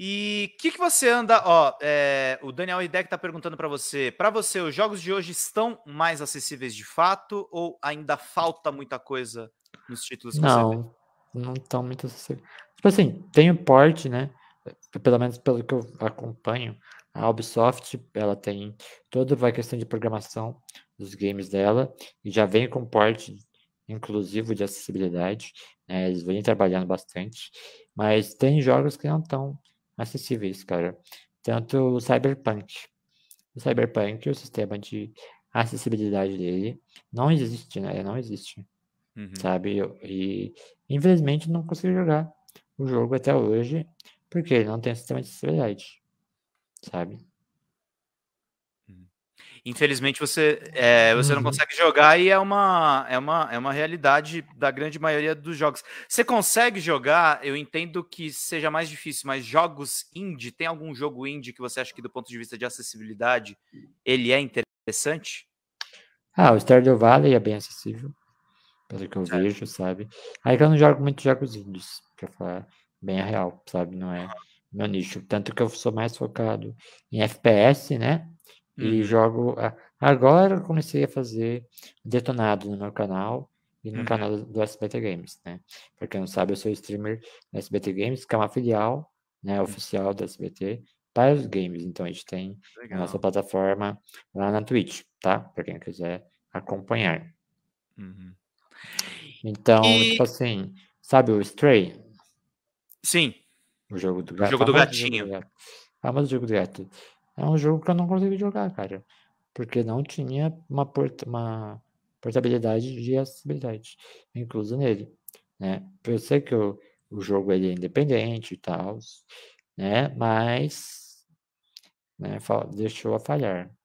E o que, que você anda. Ó, é, o Daniel Ideck está perguntando para você. Para você, os jogos de hoje estão mais acessíveis de fato ou ainda falta muita coisa nos títulos que Não, você não estão muito acessíveis. Tipo assim, tem o porte, né? Pelo menos pelo que eu acompanho, a Ubisoft ela tem toda a questão de programação dos games dela e já vem com porte inclusivo de acessibilidade. Né? Eles vêm trabalhando bastante, mas tem jogos que não estão acessíveis, cara. Tanto o Cyberpunk. O Cyberpunk, o sistema de acessibilidade dele não existe, né? Não existe. Uhum. Sabe? E infelizmente não consigo jogar o jogo até hoje, porque ele não tem sistema de acessibilidade. Sabe? infelizmente você, é, você uhum. não consegue jogar e é uma, é, uma, é uma realidade da grande maioria dos jogos. Você consegue jogar, eu entendo que seja mais difícil, mas jogos indie, tem algum jogo indie que você acha que do ponto de vista de acessibilidade ele é interessante? Ah, o Stardew Valley é bem acessível, pelo que eu é. vejo, sabe? Aí que eu não jogo muito jogos indies, pra falar bem a real, sabe? Não é meu nicho. Tanto que eu sou mais focado em FPS, né? E hum. jogo. Agora comecei a fazer detonado no meu canal e no uhum. canal do SBT Games, né? Pra quem não sabe, eu sou streamer do SBT Games, que é uma filial né, hum. oficial do SBT para os games. Então a gente tem Legal. a nossa plataforma lá na Twitch, tá? Pra quem quiser acompanhar. Uhum. Então, e... tipo assim, sabe o Stray? Sim. O jogo do gato. O jogo do gatinho. o jogo do gato. É um jogo que eu não consegui jogar, cara. Porque não tinha uma, port uma portabilidade de acessibilidade inclusa nele, né? Eu sei que o, o jogo ele é independente e tal, né? Mas né, deixou a falhar.